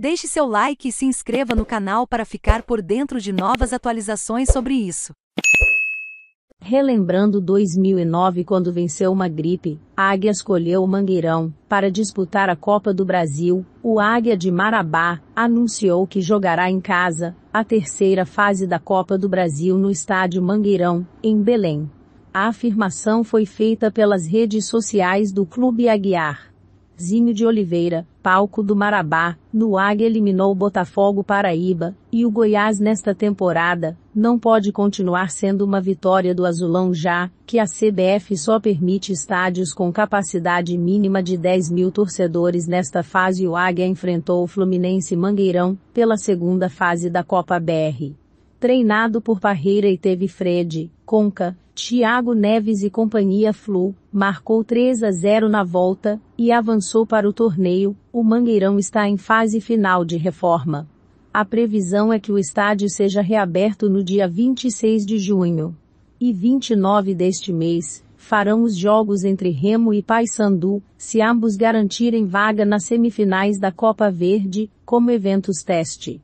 Deixe seu like e se inscreva no canal para ficar por dentro de novas atualizações sobre isso. Relembrando 2009 quando venceu uma gripe, a Águia escolheu o Mangueirão para disputar a Copa do Brasil. O Águia de Marabá anunciou que jogará em casa a terceira fase da Copa do Brasil no estádio Mangueirão, em Belém. A afirmação foi feita pelas redes sociais do Clube Aguiar. Zinho de Oliveira, palco do Marabá, no Águia eliminou o Botafogo Paraíba, e o Goiás nesta temporada, não pode continuar sendo uma vitória do Azulão já, que a CBF só permite estádios com capacidade mínima de 10 mil torcedores nesta fase o Águia enfrentou o Fluminense Mangueirão, pela segunda fase da Copa BR. Treinado por Parreira e teve Fred, Conca, Thiago Neves e companhia Flu, marcou 3 a 0 na volta e avançou para o torneio. O Mangueirão está em fase final de reforma. A previsão é que o estádio seja reaberto no dia 26 de junho. E 29 deste mês, farão os jogos entre Remo e Paysandu, se ambos garantirem vaga nas semifinais da Copa Verde, como eventos teste.